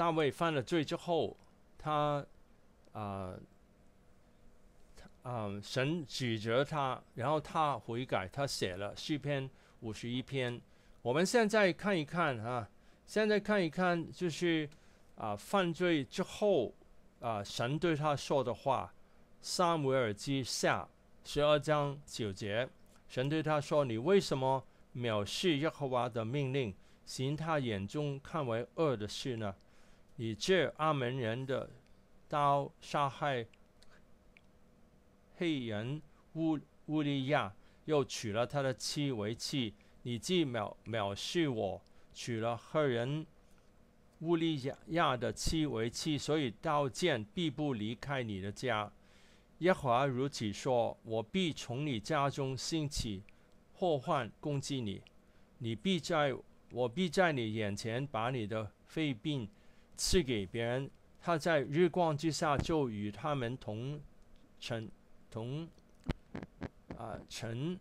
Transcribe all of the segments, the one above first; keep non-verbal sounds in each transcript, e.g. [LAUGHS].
大卫犯了罪之后，他啊，嗯，神指责他，然后他悔改，他写了诗篇五十一篇。我们现在看一看啊，现在看一看就是啊，犯罪之后啊，神对他说的话，《撒母耳记下》十二章九节，神对他说：“你为什么藐视耶和华的命令，行他眼中看为恶的事呢？”以这阿门人的刀杀害黑人乌乌利亚，又娶了他的妻为妻。你既藐藐视我，娶了黑人乌利亚的妻为妻，所以刀剑必不离开你的家。耶和华如此说：我必从你家中兴起祸患攻击你，你必在我必在你眼前把你的肺病。赐给别人，他在日光之下就与他们同成同啊成。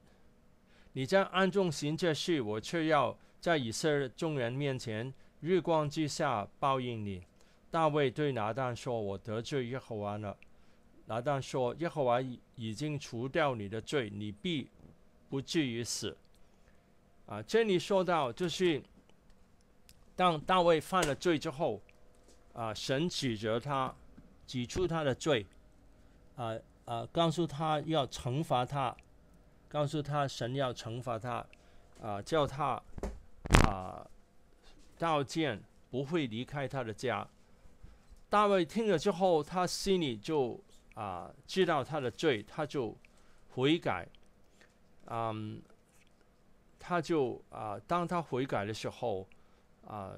你在暗中行这事，我却要在以色列众人面前日光之下报应你。大卫对拿单说：“我得罪耶和华了。”拿单说：“耶和华已经除掉你的罪，你必不至于死。”啊，这里说到就是当大卫犯了罪之后。啊！神指责他，指出他的罪，啊啊！告诉他要惩罚他，告诉他神要惩罚他，啊！叫他啊道歉，不会离开他的家。大卫听了之后，他心里就啊知道他的罪，他就悔改。嗯，他就啊，当他悔改的时候，啊，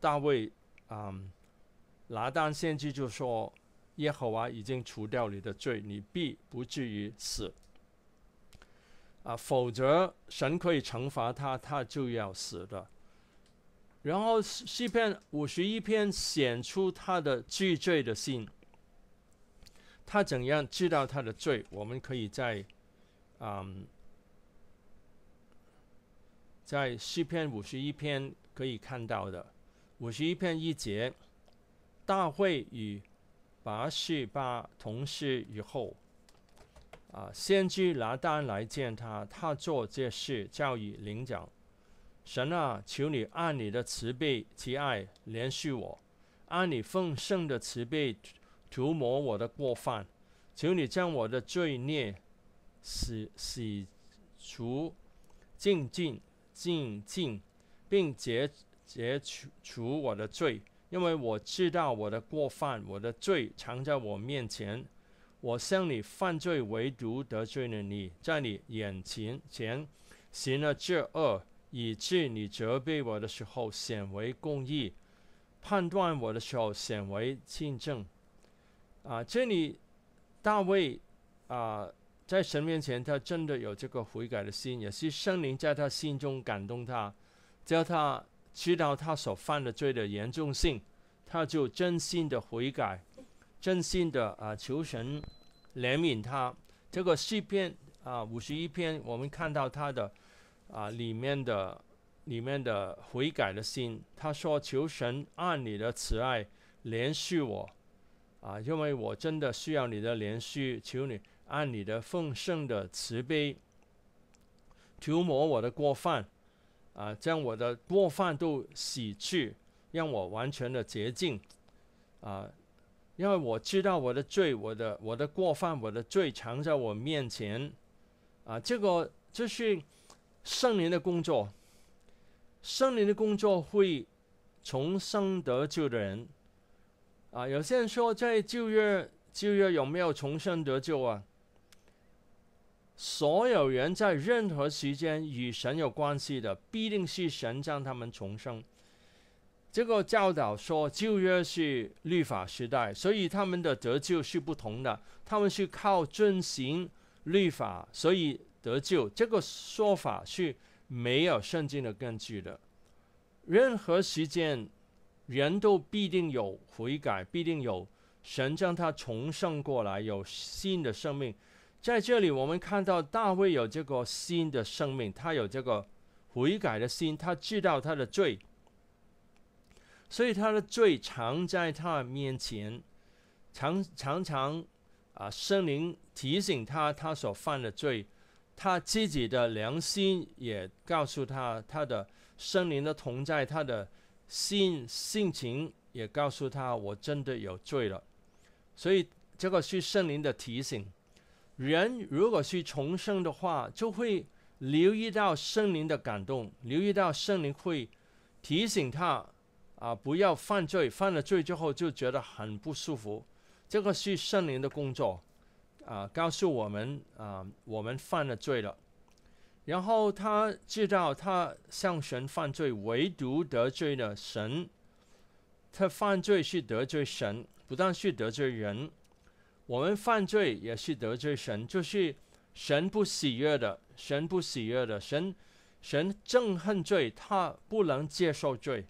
大卫。嗯，拿单先知就说：“耶和华已经除掉你的罪，你必不至于死。啊，否则神可以惩罚他，他就要死的。”然后诗篇五十一篇显出他的具罪的心。他怎样知道他的罪？我们可以在嗯，在诗篇五十一篇可以看到的。五十一篇一节，大会与拔示巴同事以后，啊，先知拿单来见他，他做这事叫育领奖。神啊，求你按你的慈悲及爱怜恤我，按你奉圣的慈悲涂抹我的过犯，求你将我的罪孽洗洗除净净净净，并洁解除除我的罪，因为我知道我的过犯，我的罪藏在我面前。我向你犯罪，唯独得罪了你，在你眼前前行了这恶，以致你责备我的时候显为公义，判断我的时候显为轻症啊，这里大卫啊，在神面前，他真的有这个悔改的心，也是圣灵在他心中感动他，叫他。知道他所犯的罪的严重性，他就真心的悔改，真心的啊求神怜悯他。这个诗篇啊五十一篇，我们看到他的啊里面的里面的悔改的心。他说：“求神按你的慈爱怜恤我啊，因为我真的需要你的怜恤。求你按你的丰盛的慈悲，涂抹我的过犯。”啊，将我的过犯都洗去，让我完全的洁净啊！因为我知道我的罪，我的我的过犯，我的罪藏在我面前啊！这个就是圣灵的工作，圣灵的工作会重生得救的人啊！有些人说，在旧约旧约有没有重生得救啊？所有人在任何时间与神有关系的，必定是神将他们重生。这个教导说旧约是律法时代，所以他们的得救是不同的。他们是靠遵循律法，所以得救。这个说法是没有圣经的根据的。任何时间人都必定有悔改，必定有神将他重生过来，有新的生命。在这里，我们看到大卫有这个新的生命，他有这个悔改的心，他知道他的罪，所以他的罪常在他面前，常常常啊，圣灵提醒他他所犯的罪，他自己的良心也告诉他，他的圣灵的同在，他的性性情也告诉他，我真的有罪了，所以这个是圣灵的提醒。人如果是重生的话，就会留意到圣灵的感动，留意到圣灵会提醒他啊，不要犯罪。犯了罪之后，就觉得很不舒服。这个是圣灵的工作啊，告诉我们啊，我们犯了罪了。然后他知道他向神犯罪，唯独得罪了神。他犯罪是得罪神，不但是得罪人。我们犯罪也是得罪神，就是神不喜悦的，神不喜悦的，神神憎恨罪，他不能接受罪，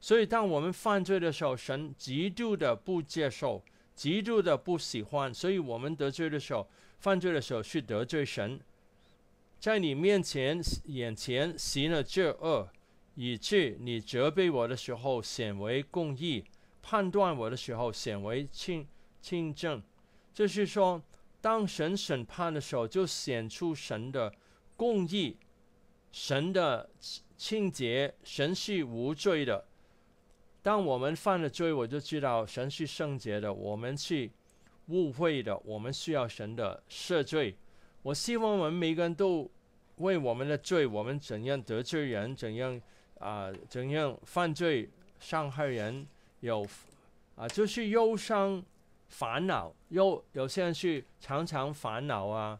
所以当我们犯罪的时候，神极度的不接受，极度的不喜欢，所以我们得罪的时候，犯罪的时候是得罪神，在你面前、眼前行了这恶，以致你责备我的时候显为公义，判断我的时候显为轻轻正。就是说，当神审判的时候，就显出神的公义，神的清洁，神是无罪的。当我们犯了罪，我就知道神是圣洁的，我们是误会的，我们需要神的赦罪。我希望我们每个人都为我们的罪，我们怎样得罪人，怎样啊，怎样犯罪伤害人，有啊，就是忧伤。烦恼又有些人是常常烦恼啊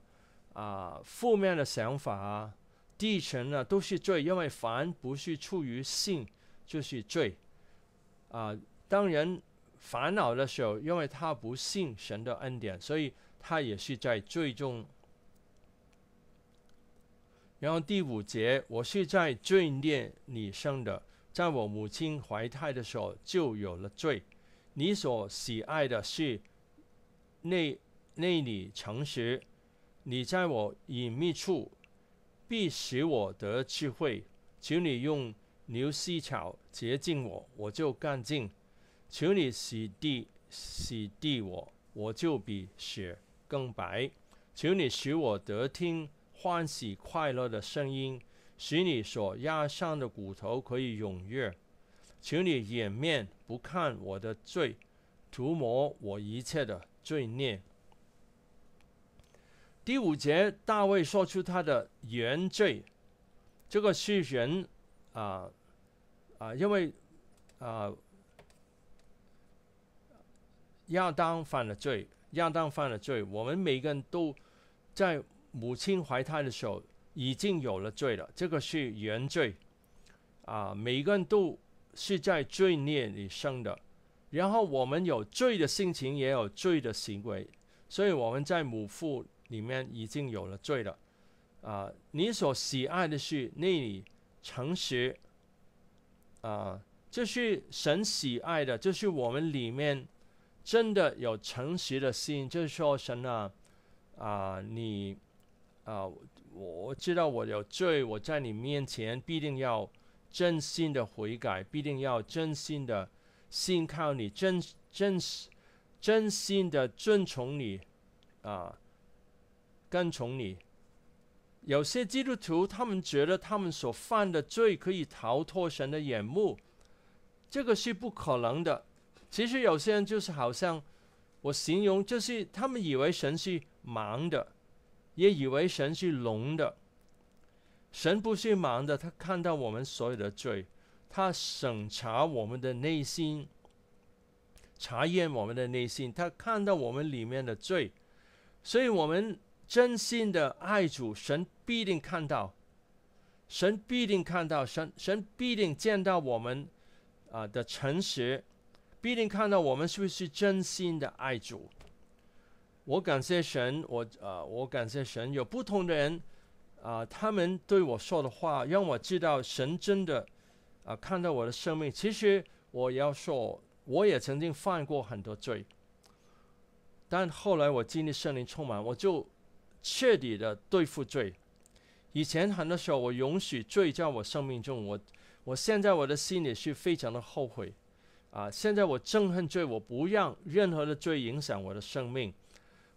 啊，负面的想法啊，地神呢都是罪，因为凡不是出于性，就是罪啊。当人烦恼的时候，因为他不信神的恩典，所以他也是在罪中。然后第五节，我是在罪孽里生的，在我母亲怀胎的时候就有了罪。你所喜爱的是内内里诚实，你在我隐秘处必使我得智慧。求你用牛膝草洁净我，我就干净。求你洗涤洗涤我，我就比雪更白。求你使我得听欢喜快乐的声音，使你所压伤的骨头可以踊跃。求你掩面。不看我的罪，涂抹我一切的罪孽。第五节，大卫说出他的原罪，这个是人啊啊，因为啊，亚当犯了罪，亚当犯了罪，我们每个人都在母亲怀胎的时候已经有了罪了，这个是原罪啊，每个人都。是在罪孽里生的，然后我们有罪的性情，也有罪的行为，所以我们在母腹里面已经有了罪了。啊，你所喜爱的是那里诚实啊，就是神喜爱的，就是我们里面真的有诚实的心，就是说神啊啊，你啊，我知道我有罪，我在你面前必定要。真心的悔改必定要真心的信靠你，真真真心的尊崇你啊，跟从你。有些基督徒他们觉得他们所犯的罪可以逃脱神的眼目，这个是不可能的。其实有些人就是好像我形容，就是他们以为神是盲的，也以为神是聋的。神不是盲的，他看到我们所有的罪，他审查我们的内心，查验我们的内心，他看到我们里面的罪，所以我们真心的爱主，神必定看到，神必定看到，神神必定见到我们啊的诚实，必定看到我们是不是真心的爱主。我感谢神，我啊，我感谢神，有不同的人。啊，他们对我说的话，让我知道神真的啊看到我的生命。其实我要说，我也曾经犯过很多罪，但后来我经历圣灵充满，我就彻底的对付罪。以前很多时候我允许罪在我生命中，我我现在我的心里是非常的后悔啊。现在我憎恨罪，我不让任何的罪影响我的生命。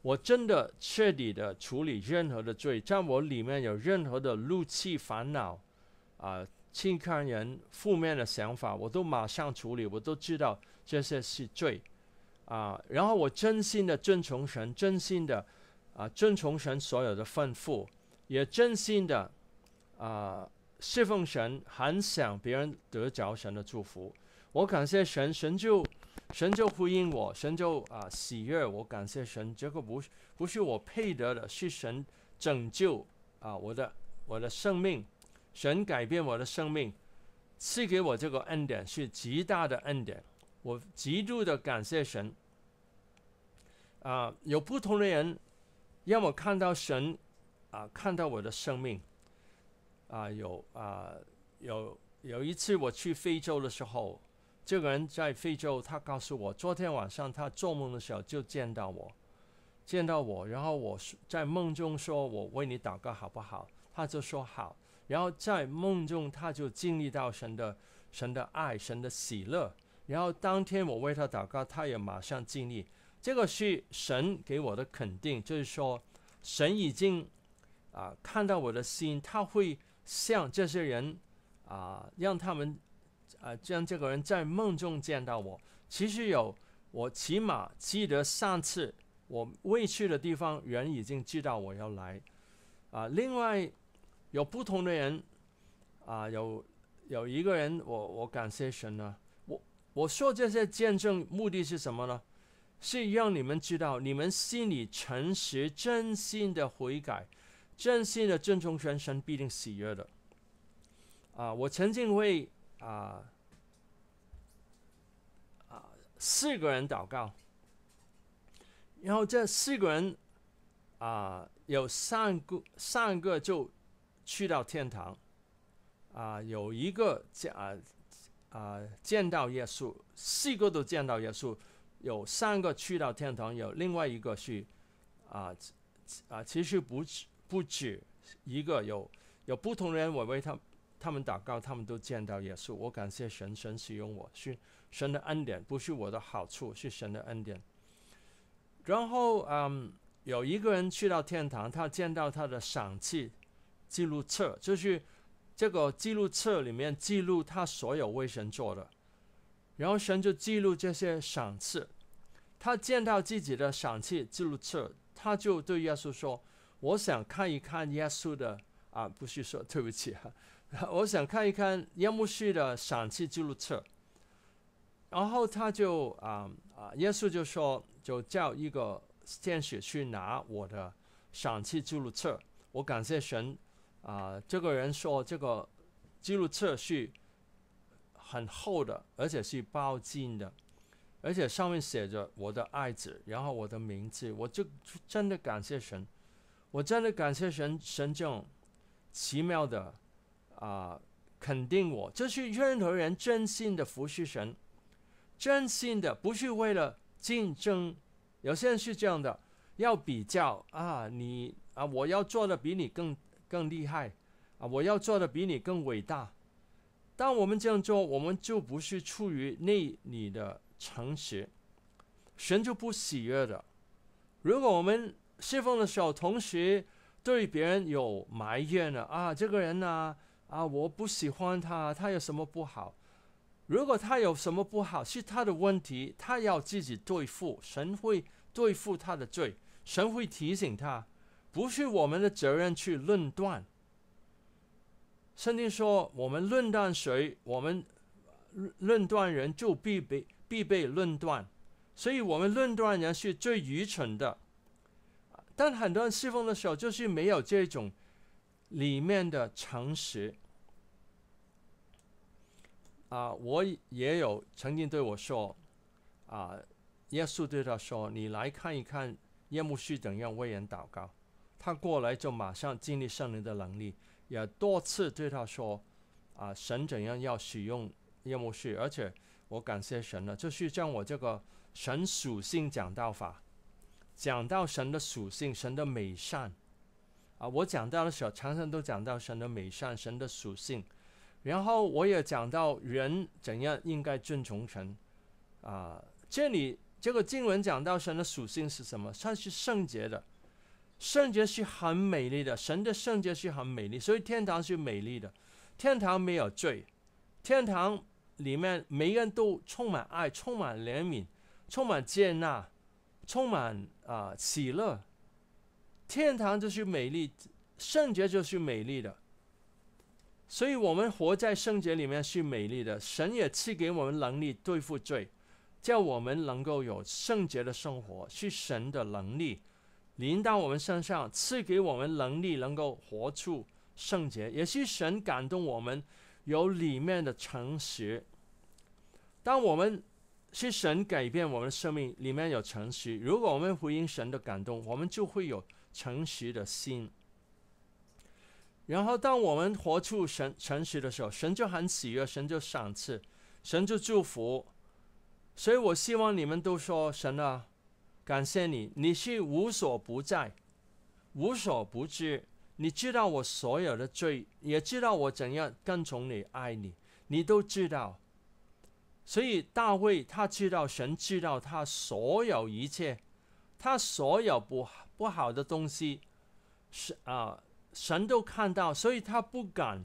我真的彻底的处理任何的罪，在我里面有任何的怒气、烦恼，啊，轻看人、负面的想法，我都马上处理。我都知道这些是罪，啊，然后我真心的遵从神，真心的，啊，遵从神所有的吩咐，也真心的，啊，侍奉神，很想别人得着神的祝福。我感谢神，神就。神就回应我，神就啊喜悦我，感谢神。这个不不是我配得的，是神拯救啊我的我的生命，神改变我的生命，赐给我这个恩典是极大的恩典，我极度的感谢神。啊，有不同的人让我看到神，啊，看到我的生命，啊，有啊有有一次我去非洲的时候。这个人在非洲，他告诉我，昨天晚上他做梦的时候就见到我，见到我，然后我在梦中说我为你祷告好不好？他就说好。然后在梦中他就经历到神的神的爱，神的喜乐。然后当天我为他祷告，他也马上经历。这个是神给我的肯定，就是说神已经啊看到我的心，他会向这些人啊让他们。啊，让这个人在梦中见到我。其实有我，起码记得上次我未去的地方，人已经知道我要来。啊，另外有不同的人，啊，有有一个人，我我感谢神呢。我我说这些见证目的是什么呢？是让你们知道，你们心里诚实、真心的悔改，真心的尊重神，神必定喜悦的。啊，我曾经为。啊啊，四个人祷告，然后这四个人啊，有三个三个就去到天堂，啊，有一个见啊见到耶稣，四个都见到耶稣，有三个去到天堂，有另外一个去啊啊，其实不止不止一个，有有不同人，我为他。他们祷告，他们都见到耶稣。我感谢神，神使用我，是神的恩典，不是我的好处，是神的恩典。然后，嗯，有一个人去到天堂，他见到他的赏赐记录册，就是这个记录册里面记录他所有为神做的，然后神就记录这些赏赐。他见到自己的赏赐记录册，他就对耶稣说：“我想看一看耶稣的啊，不是说对不起啊。” [LAUGHS] 我想看一看耶慕西的赏赐记录册，然后他就啊啊，耶稣就说，就叫一个天使去拿我的赏赐记录册。我感谢神啊！这个人说，这个记录册是很厚的，而且是包金的，而且上面写着我的爱子，然后我的名字。我就真的感谢神，我真的感谢神，神这种奇妙的。啊，肯定我，这是任何人真心的服侍神，真心的不是为了竞争。有些人是这样的，要比较啊，你啊，我要做的比你更更厉害啊，我要做的比你更伟大。但我们这样做，我们就不是出于内里的诚实，神就不喜悦的。如果我们侍奉的时候，同时对别人有埋怨了啊，这个人呢？啊，我不喜欢他，他有什么不好？如果他有什么不好，是他的问题，他要自己对付。神会对付他的罪，神会提醒他，不是我们的责任去论断。圣经说，我们论断谁，我们论断人就必被必被论断。所以，我们论断人是最愚蠢的。但很多人侍奉的时候，就是没有这种。里面的诚实啊，我也有曾经对我说啊，耶稣对他说：“你来看一看叶慕旭怎样为人祷告。”他过来就马上经历圣灵的能力，也多次对他说：“啊，神怎样要使用叶慕旭。”而且我感谢神了，就是像我这个神属性讲道法，讲到神的属性，神的美善。啊，我讲到的时候，常常都讲到神的美善、神的属性，然后我也讲到人怎样应该遵从神。啊，这里这个经文讲到神的属性是什么？它是圣洁的，圣洁是很美丽的，神的圣洁是很美丽，所以天堂是美丽的，天堂没有罪，天堂里面每个人都充满爱，充满怜悯，充满接纳，充满啊喜乐。天堂就是美丽，圣洁就是美丽的，所以我们活在圣洁里面是美丽的。神也赐给我们能力对付罪，叫我们能够有圣洁的生活。是神的能力临到我们身上，赐给我们能力，能够活出圣洁。也是神感动我们有里面的诚实。当我们是神改变我们生命，里面有诚实。如果我们回应神的感动，我们就会有。诚实的心，然后当我们活出神诚实的时候，神就很喜悦，神就赏赐，神就祝福。所以我希望你们都说神啊，感谢你，你是无所不在，无所不知，你知道我所有的罪，也知道我怎样跟从你、爱你，你都知道。所以大卫他知道，神知道他所有一切，他所有不好。不好的东西，神啊，神都看到，所以他不敢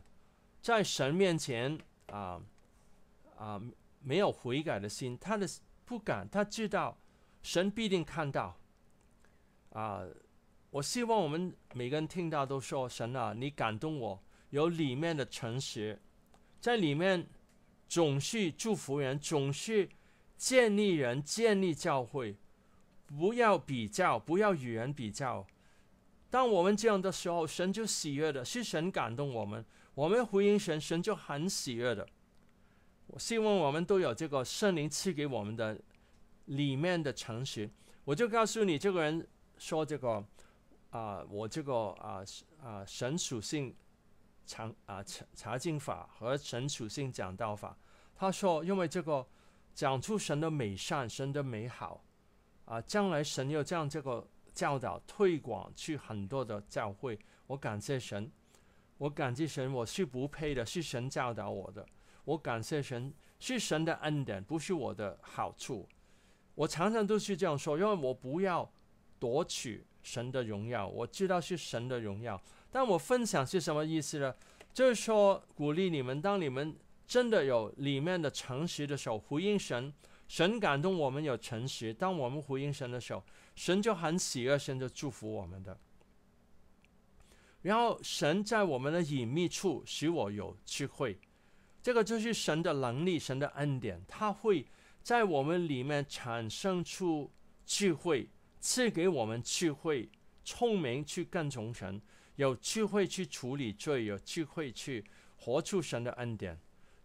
在神面前啊啊没有悔改的心，他的不敢，他知道神必定看到啊。我希望我们每个人听到都说：“神啊，你感动我，有里面的诚实，在里面总是祝福人，总是建立人，建立教会。”不要比较，不要与人比较。当我们这样的时候，神就喜悦的，是神感动我们，我们回应神，神就很喜悦的。我希望我们都有这个圣灵赐给我们的里面的诚实。我就告诉你，这个人说这个啊，我这个啊啊神属性察啊查查经法和神属性讲道法，他说，因为这个讲出神的美善，神的美好。啊！将来神要将这个教导推广去很多的教会，我感谢神，我感激神，我是不配的，是神教导我的。我感谢神，是神的恩典，不是我的好处。我常常都是这样说，因为我不要夺取神的荣耀，我知道是神的荣耀。但我分享是什么意思呢？就是说鼓励你们，当你们真的有里面的诚实的时候，回应神。神感动我们有诚实，当我们回应神的时候，神就很喜悦，神就祝福我们的。然后神在我们的隐秘处使我有智慧，这个就是神的能力，神的恩典，他会在我们里面产生出智慧，赐给我们智慧，聪明去跟从神，有智慧去处理罪，有智慧去活出神的恩典。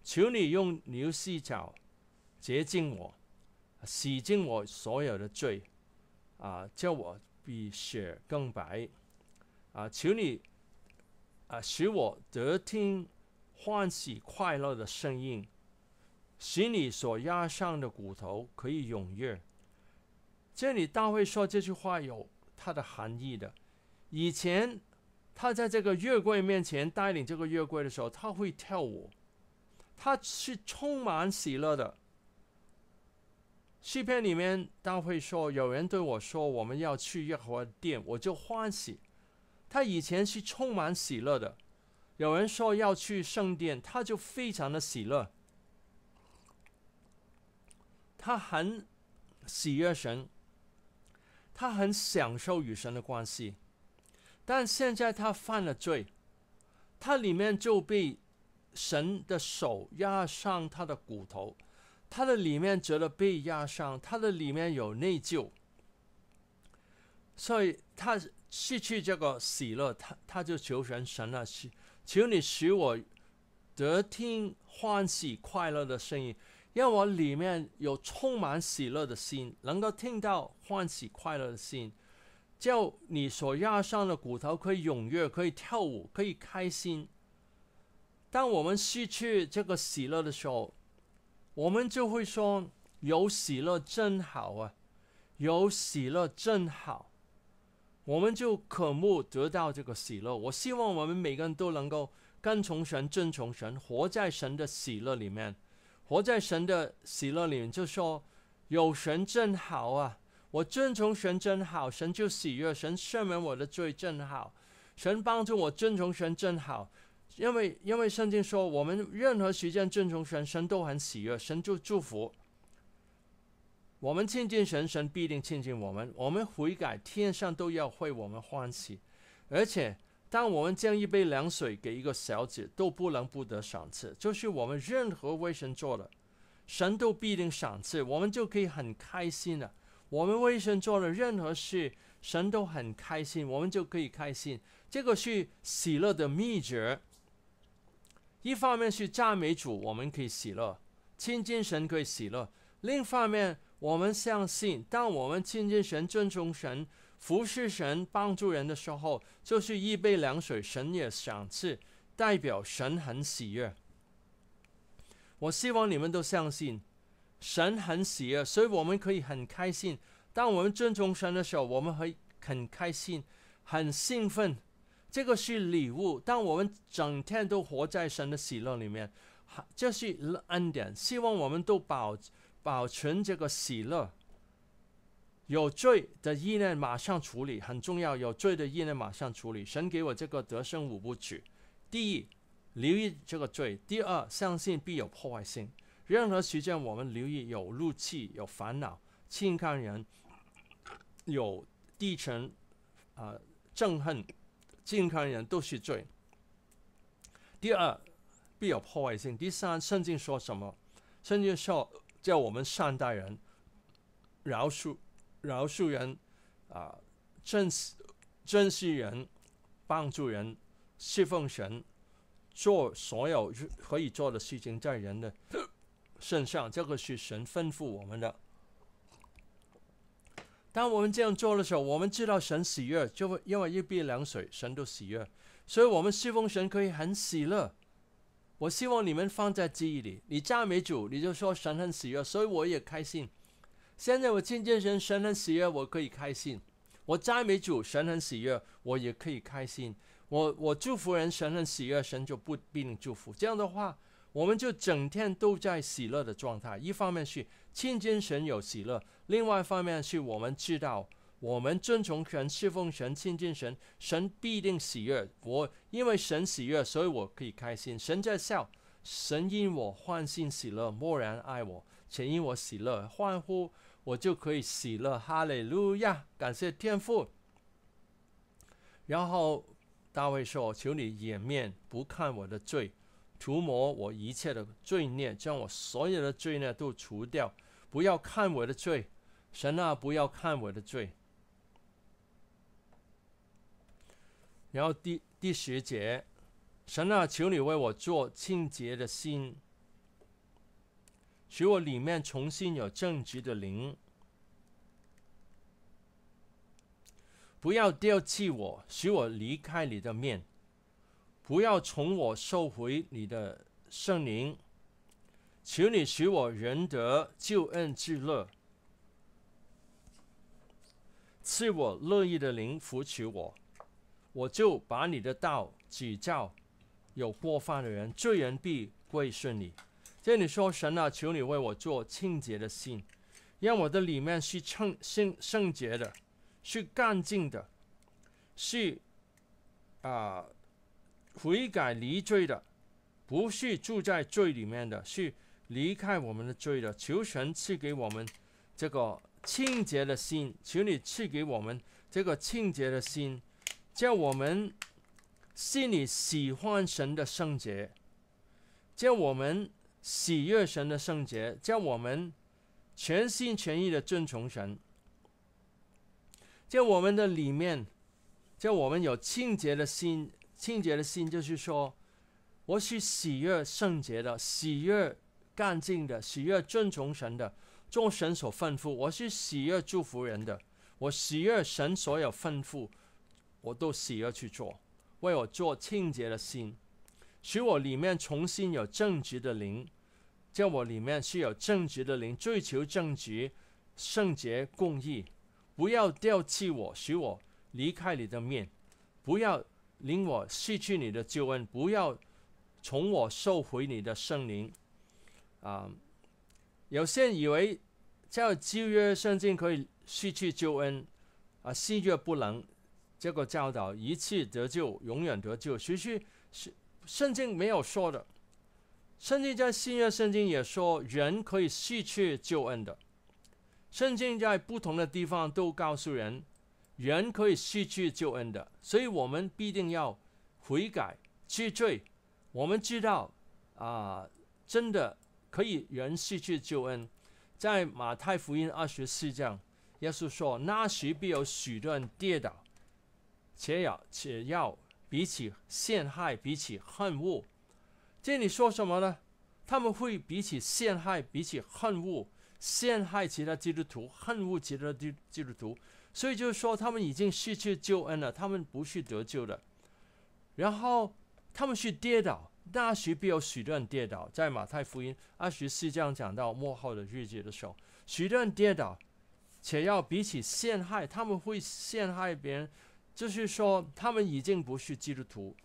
求你用牛细角。洁净我，洗净我所有的罪，啊，叫我比雪更白，啊，求你，啊，使我得听欢喜快乐的声音，使你所压伤的骨头可以踊跃。这里大卫说这句话有它的含义的。以前他在这个月桂面前带领这个月桂的时候，他会跳舞，他是充满喜乐的。诗篇里面，他会说：“有人对我说，我们要去耶和华殿，我就欢喜。他以前是充满喜乐的。有人说要去圣殿，他就非常的喜乐。他很喜悦神，他很享受与神的关系。但现在他犯了罪，他里面就被神的手压上他的骨头。”他的里面觉得被压伤，他的里面有内疚，所以他失去这个喜乐，他他就求全神了，求求你使我得听欢喜快乐的声音，让我里面有充满喜乐的心，能够听到欢喜快乐的心，就叫你所压伤的骨头可以踊跃，可以跳舞，可以开心。当我们失去这个喜乐的时候。我们就会说有喜乐真好啊，有喜乐真好，我们就渴慕得到这个喜乐。我希望我们每个人都能够跟从神，尊从神，活在神的喜乐里面，活在神的喜乐里面，就说有神真好啊，我尊从神真好，神就喜悦，神赦免我的罪真好，神帮助我尊从神真好。因为，因为圣经说，我们任何时间遵重神，神都很喜悦，神就祝福我们。亲近神，神必定亲近我们。我们悔改，天上都要会我们欢喜。而且，当我们将一杯凉水给一个小姐，都不能不得赏赐。就是我们任何为神做的，神都必定赏赐，我们就可以很开心了。我们为神做了任何事，神都很开心，我们就可以开心。这个是喜乐的秘诀。一方面是赞美主，我们可以喜乐亲近神可以喜乐；另一方面，我们相信，当我们亲近神、尊重神、服侍神、帮助人的时候，就是一杯凉水，神也赏赐，代表神很喜悦。我希望你们都相信，神很喜悦，所以我们可以很开心。当我们尊重神的时候，我们会很开心、很兴奋。这个是礼物，但我们整天都活在神的喜乐里面，这是恩典。希望我们都保保存这个喜乐。有罪的意念马上处理，很重要。有罪的意念马上处理。神给我这个得胜五步曲：第一，留意这个罪；第二，相信必有破坏性。任何时间我们留意有怒气、有烦恼、轻看人、有低沉、啊，憎恨。健康人都是罪。第二，必有破坏性。第三，圣经说什么？圣经说叫我们善待人、饶恕、饶恕人、啊，正惜正惜人、帮助人、侍奉神，做所有可以做的事情在人的身上。这个是神吩咐我们的。当我们这样做的时候，我们知道神喜悦，就会因为一杯凉水，神都喜悦，所以我们侍奉神可以很喜乐。我希望你们放在记忆里，你赞美主，你就说神很喜悦，所以我也开心。现在我亲近神，神很喜悦，我可以开心；我赞美主，神很喜悦，我也可以开心。我我祝福人，神很喜悦，神就不必定祝福。这样的话，我们就整天都在喜乐的状态。一方面是亲近神有喜乐。另外一方面是我们知道，我们遵从神、侍奉神、亲近神，神必定喜悦我。因为神喜悦，所以我可以开心。神在笑，神因我欢欣喜乐，默然爱我，且因我喜乐欢呼，我就可以喜乐。哈利路亚，感谢天父。然后大卫说：“求你掩面不看我的罪，除魔我一切的罪孽，将我所有的罪孽都除掉，不要看我的罪。”神啊，不要看我的罪。然后第第十节，神啊，求你为我做清洁的心，使我里面重新有正直的灵，不要丢弃我，使我离开你的面，不要从我收回你的圣灵，求你使我仁德、救恩、至乐。赐我乐意的灵扶持我，我就把你的道指教有过犯的人，罪人必归顺你。这里说神啊，求你为我做清洁的心，让我的里面是圣圣圣洁的，是干净的，是啊悔改离罪的，不是住在罪里面的，是离开我们的罪的。求神赐给我们这个。清洁的心，请你赐给我们这个清洁的心，叫我们心里喜欢神的圣洁，叫我们喜悦神的圣洁，叫我们全心全意的遵从神。在我们的里面，叫我们有清洁的心，清洁的心就是说，我是喜悦圣洁的，喜悦干净的，喜悦遵从神的。众神所吩咐，我是喜悦祝福人的。我喜悦神所有吩咐，我都喜悦去做。为我做清洁的心，使我里面重新有正直的灵，叫我里面是有正直的灵，追求正直、圣洁、公义。不要丢弃我，使我离开你的面；不要令我失去你的救恩；不要从我收回你的圣灵。啊！有些人以为叫旧约圣经可以失去救恩，啊，新约不能。这个教导一次得救，永远得救，其实是圣经没有说的。圣经在新约圣经也说，人可以失去救恩的。圣经在不同的地方都告诉人，人可以失去救恩的。所以我们必定要悔改知罪。我们知道啊，真的。可以，人失去救恩，在马太福音二十四章，耶稣说：“那时必有许多人跌倒，且要且要彼此陷害，彼此恨恶。”这里说什么呢？他们会彼此陷害，彼此恨恶，陷害其他基督徒，恨恶其他基基督徒。所以就是说，他们已经失去救恩了，他们不去得救的，然后他们去跌倒。大时必有许多人跌倒，在马太福音，二十四章讲到末后的日子的时候，许多人跌倒，且要彼此陷害，他们会陷害别人，就是说他们已经不是基督徒，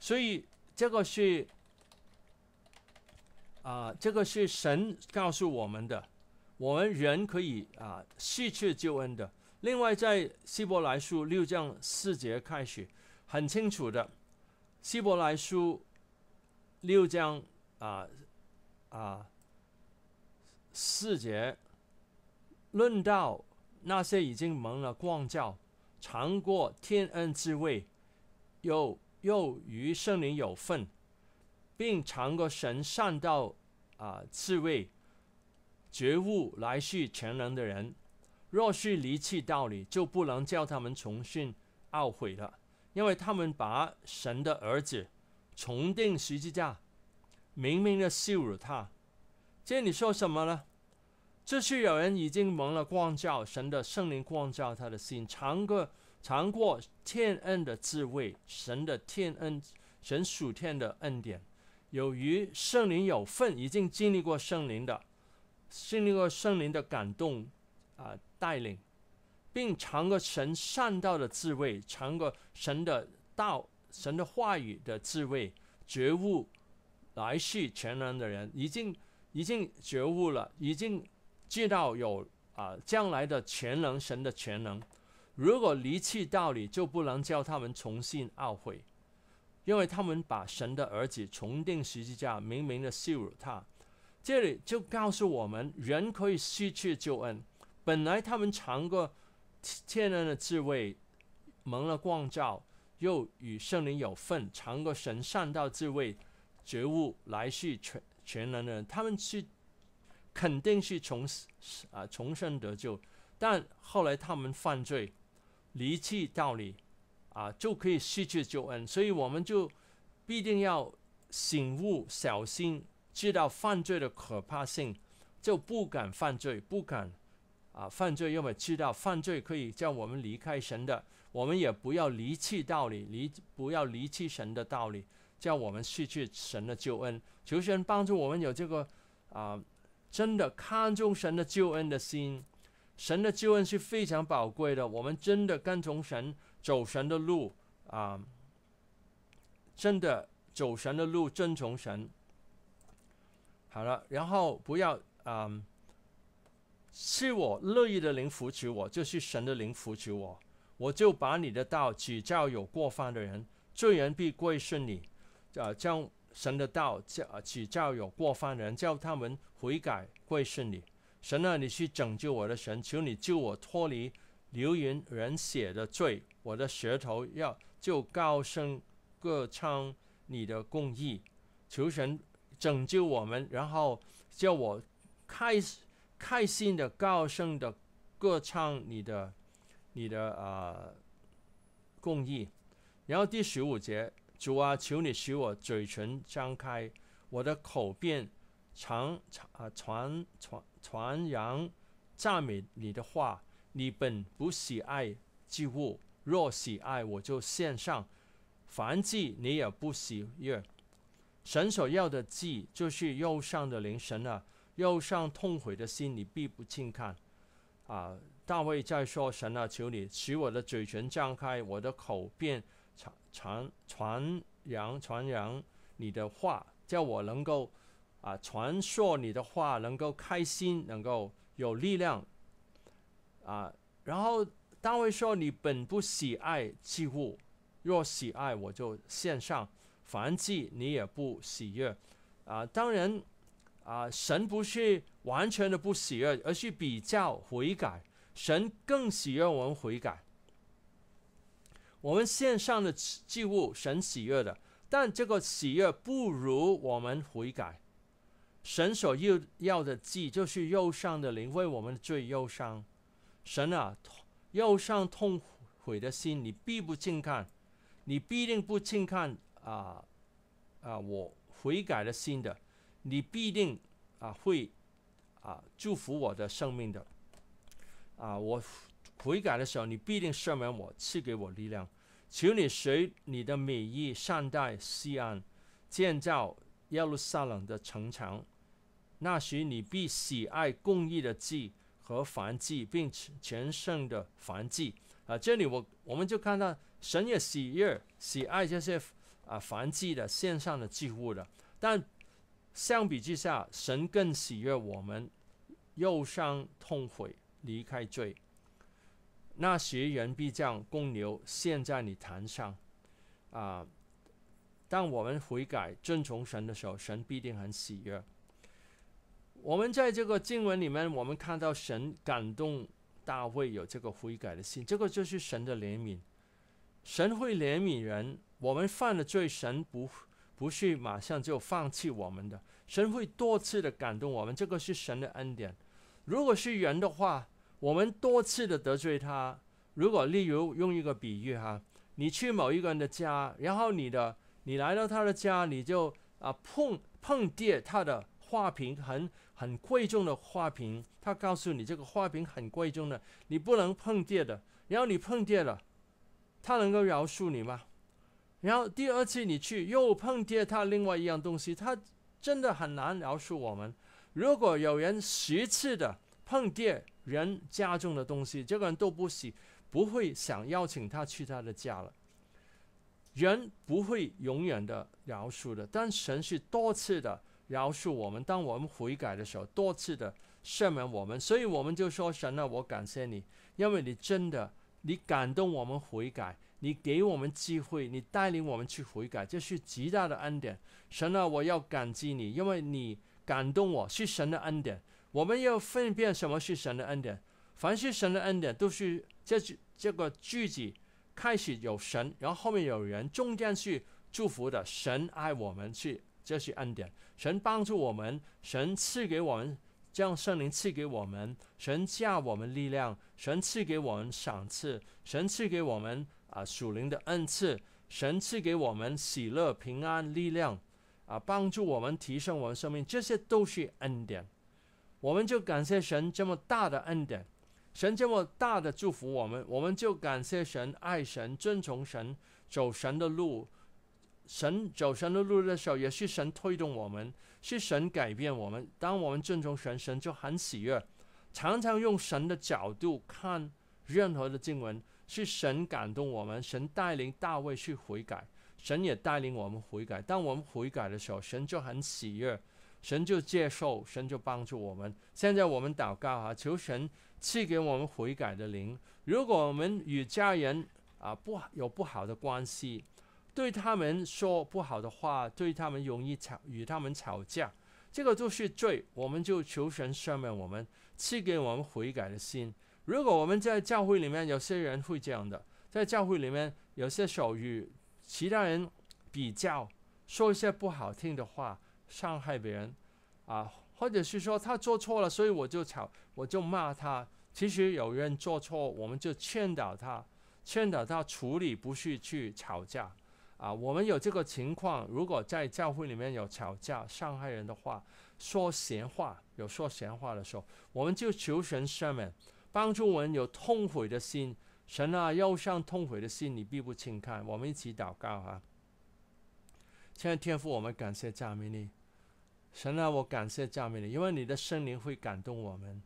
所以这个是啊，这个是神告诉我们的，我们人可以啊，失去救恩的。另外，在希伯来书六章四节开始，很清楚的，希伯来书。六章啊啊，四节论到那些已经蒙了光教，尝过天恩之味，又又与圣灵有份，并尝过神善道啊滋味，觉悟来世全能的人，若是离弃道理，就不能叫他们重新懊悔了，因为他们把神的儿子。重定十字架，明明的羞辱他，这你说什么呢？这是有人已经蒙了光照，神的圣灵光照他的心，尝过尝过天恩的滋味，神的天恩，神属天的恩典，有于圣灵有份，已经经历过圣灵的，经历过圣灵的感动啊，带领，并尝过神善道的滋味，尝过神的道。神的话语的智慧觉悟，来世全能的人已经已经觉悟了，已经知道有啊将来的全能神的全能。如果离弃道理，就不能叫他们重新懊悔，因为他们把神的儿子重定十字架，明明的羞辱他。这里就告诉我们，人可以失去救恩。本来他们尝过天然的智慧，蒙了光照。又与圣灵有份，尝过神善道智味、觉悟来世全全能的人，他们是肯定是从啊重生得救，但后来他们犯罪，离弃道理啊，就可以失去救恩。所以我们就必定要醒悟、小心，知道犯罪的可怕性，就不敢犯罪，不敢啊犯罪，要么知道犯罪可以叫我们离开神的。我们也不要离弃道理，离不要离弃神的道理，叫我们失去神的救恩。求神帮助我们有这个啊，真的看重神的救恩的心。神的救恩是非常宝贵的，我们真的跟从神，走神的路啊，真的走神的路，遵从神。好了，然后不要啊，是我乐意的灵扶持我，就是神的灵扶持我。我就把你的道指教有过犯的人，罪人必归顺你，啊，将神的道啊，指教有过犯人，叫他们悔改归顺你。神啊，你去拯救我的神，求你救我脱离流云人血的罪，我的舌头要就高声歌唱你的公义，求神拯救我们，然后叫我开开心的高声的歌唱你的。你的啊，共意，然后第十五节，主啊，求你使我嘴唇张开，我的口便常啊传传传扬赞美你的话。你本不喜爱祭物，若喜爱，我就献上。凡祭你也不喜悦。神所要的祭，就是肉上的灵神啊，肉上痛悔的心，你必不轻看啊。大卫在说：“神啊，求你使我的嘴唇张开，我的口便传传传扬传扬你的话，叫我能够啊传说你的话，能够开心，能够有力量啊。”然后大卫说：“你本不喜爱祭物，若喜爱，我就献上；凡祭你也不喜悦啊。当然啊，神不是完全的不喜悦，而是比较悔改。”神更喜悦我们悔改，我们献上的祭物，神喜悦的，但这个喜悦不如我们悔改。神所要要的祭，就是右上的灵，为我们的罪忧伤。神啊，忧伤痛悔的心，你必不轻看，你必定不轻看啊啊！我悔改的心的，你必定啊会啊祝福我的生命的。啊！我悔改的时候，你必定赦免我，赐给我力量。求你随你的美意善待西安，建造耶路撒冷的城墙。那时，你必喜爱共义的祭和燔祭，并全盛的燔祭。啊！这里我我们就看到神也喜悦喜爱这些啊燔祭的献上的祭物的。但相比之下，神更喜悦我们忧伤痛悔。离开罪，那些人必将公牛献在你坛上啊！当我们悔改、遵从神的时候，神必定很喜悦。我们在这个经文里面，我们看到神感动大卫有这个悔改的心，这个就是神的怜悯。神会怜悯人，我们犯了罪，神不不是马上就放弃我们的，神会多次的感动我们，这个是神的恩典。如果是人的话，我们多次的得罪他，如果例如用一个比喻哈，你去某一个人的家，然后你的你来到他的家，你就啊碰碰跌他的花瓶，很很贵重的花瓶，他告诉你这个花瓶很贵重的，你不能碰跌的，然后你碰跌了，他能够饶恕你吗？然后第二次你去又碰跌他另外一样东西，他真的很难饶恕我们。如果有人十次的碰跌，人家中的东西，这个人都不喜，不会想邀请他去他的家了。人不会永远的饶恕的，但神是多次的饶恕我们。当我们悔改的时候，多次的赦免我们，所以我们就说神呢，我感谢你，因为你真的，你感动我们悔改，你给我们机会，你带领我们去悔改，这是极大的恩典。神呢，我要感激你，因为你感动我，是神的恩典。我们要分辨什么是神的恩典。凡是神的恩典，都是这句这个句子开始有神，然后后面有人中间是祝福的。神爱我们，是这是恩典。神帮助我们，神赐给我们将圣灵赐给我们，神加我们力量，神赐给我们赏赐，神赐给我们啊属灵的恩赐，神赐给我们喜乐、平安、力量啊，帮助我们提升我们生命，这些都是恩典。我们就感谢神这么大的恩典，神这么大的祝福我们，我们就感谢神，爱神，尊崇神，走神的路。神走神的路的时候，也是神推动我们，是神改变我们。当我们尊重神，神就很喜悦，常常用神的角度看任何的经文，是神感动我们，神带领大卫去悔改，神也带领我们悔改。当我们悔改的时候，神就很喜悦。神就接受，神就帮助我们。现在我们祷告啊，求神赐给我们悔改的灵。如果我们与家人啊不有不好的关系，对他们说不好的话，对他们容易吵与他们吵架，这个就是罪。我们就求神赦免我们，赐给我们悔改的心。如果我们在教会里面有些人会这样的，在教会里面有些手语，其他人比较，说一些不好听的话，伤害别人。啊，或者是说他做错了，所以我就吵，我就骂他。其实有人做错，我们就劝导他，劝导他处理，不是去吵架。啊，我们有这个情况，如果在教会里面有吵架、伤害人的话，说闲话，有说闲话的时候，我们就求神下面帮助我们有痛悔的心。神啊，忧伤痛悔的心，你必不轻看。我们一起祷告啊。亲爱的天父，我们感谢赞美你。神啊，我感谢赞美你，因为你的圣灵会感动我们，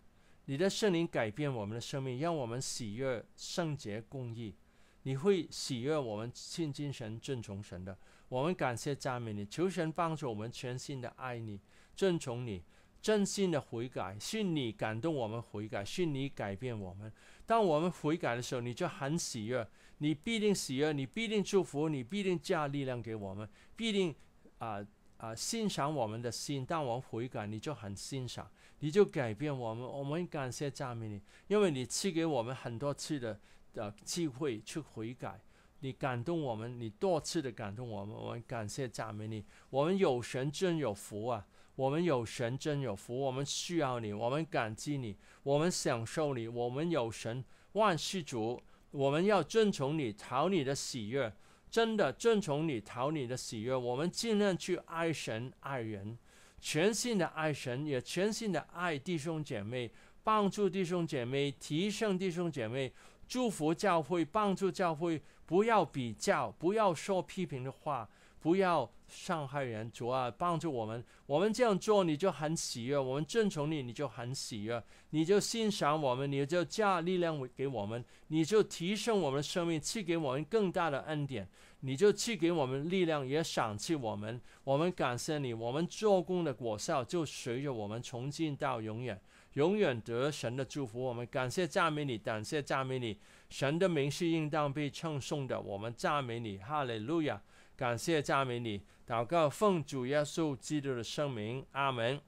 你的圣灵改变我们的生命，让我们喜悦、圣洁、公义。你会喜悦我们信精神、正从神的。我们感谢赞美你，求神帮助我们全心的爱你、顺从你、真心的悔改、信你，感动我们悔改、信你改变我们。当我们悔改的时候，你就很喜悦，你必定喜悦，你必定祝福，你必定加力量给我们，必定啊。啊，欣赏我们的心，但们悔改，你就很欣赏，你就改变我们。我们感谢赞美你，因为你赐给我们很多次的呃机会去悔改，你感动我们，你多次的感动我们。我们感谢赞美你，我们有神真有福啊，我们有神真有福，我们需要你，我们感激你，我们享受你，我们有神万事主，我们要遵从你，讨你的喜悦。真的遵从你讨你的喜悦，我们尽量去爱神、爱人，全心的爱神，也全心的爱弟兄姐妹，帮助弟兄姐妹，提升弟兄姐妹，祝福教会，帮助教会。不要比较，不要说批评的话。不要伤害人，主啊，帮助我们。我们这样做，你就很喜悦；我们遵从你，你就很喜悦，你就欣赏我们，你就加力量给我们，你就提升我们的生命，赐给我们更大的恩典，你就赐给我们力量，也赏赐我们。我们感谢你，我们做工的果效就随着我们从今到永远，永远得神的祝福。我们感谢赞美你，感谢赞美你，神的名是应当被称颂的。我们赞美你，哈利路亚。感谢赞美你，祷告奉主耶稣基督的圣名，阿门。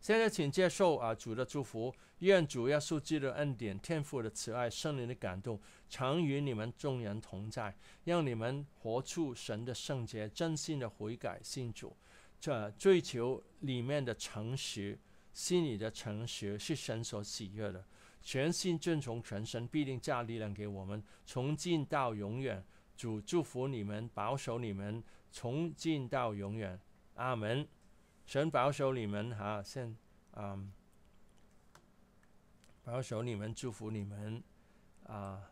现在请接受啊主的祝福，愿主耶稣基督的恩典、天赋的慈爱、圣灵的感动，常与你们众人同在，让你们活出神的圣洁，真心的悔改，信主。这追求里面的诚实，心里的诚实，是神所喜悦的。全心遵从全神，必定加力量给我们，从今到永远。主祝福你们，保守你们从今到永远，阿门。神保守你们，哈，先，嗯，保守你们，祝福你们，啊。